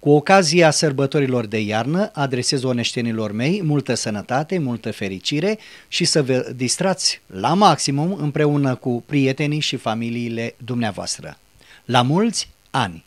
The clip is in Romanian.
Cu ocazia sărbătorilor de iarnă, adresez oneștenilor mei multă sănătate, multă fericire și să vă distrați la maximum împreună cu prietenii și familiile dumneavoastră. La mulți ani!